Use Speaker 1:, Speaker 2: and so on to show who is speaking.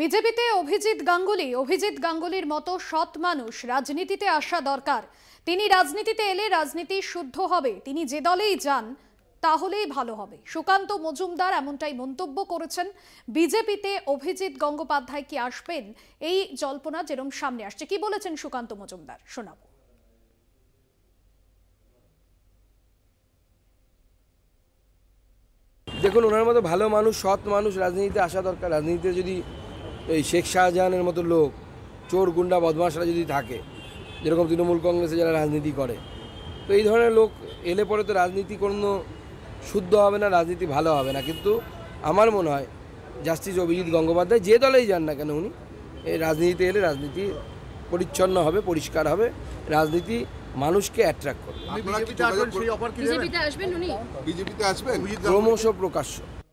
Speaker 1: বিজেপিতে অভিজিৎ গাঙ্গুলি অভিজিৎ গাঙ্গুলির মতো সৎ মানুষ রাজনীতিতে আসা দরকার তিনি রাজনীতিতে এলে রাজনীতি শুদ্ধ হবে তিনি যে দলেই যান তাহলেই ভালো হবে সুকান্ত মজুমদার এমনটাই মন্তব্য করেছেন বিজেপিতে অভিজিৎ গঙ্গোপাধ্যায় কি আসবেন এই জল্পনা যেরম সামনে আসছে কি বলেছেন সুকান্ত মজুমদার শোনাব
Speaker 2: দেখুন ওনার মতো ভালো মানুষ সৎ মানুষ রাজনীতিতে আসা দরকার রাজনীতিতে যদি এই শেখ শাহজাহানের মতো লোক চোর গুন্ডা বদমাশরা যদি থাকে যেরকম তৃণমূল কংগ্রেসে যারা রাজনীতি করে তো এই ধরনের লোক এলে পরে তো রাজনীতি কোনো শুদ্ধ হবে না রাজনীতি ভালো হবে না কিন্তু আমার মনে হয় জাস্টিস অভিজিৎ গঙ্গোপাধ্যায় যে দলেই যান না কেন উনি এই রাজনীতিতে এলে রাজনীতি পরিচ্ছন্ন হবে পরিষ্কার হবে রাজনীতি মানুষকে অ্যাট্রাক্ট করবে ক্রমশ প্রকাশ্য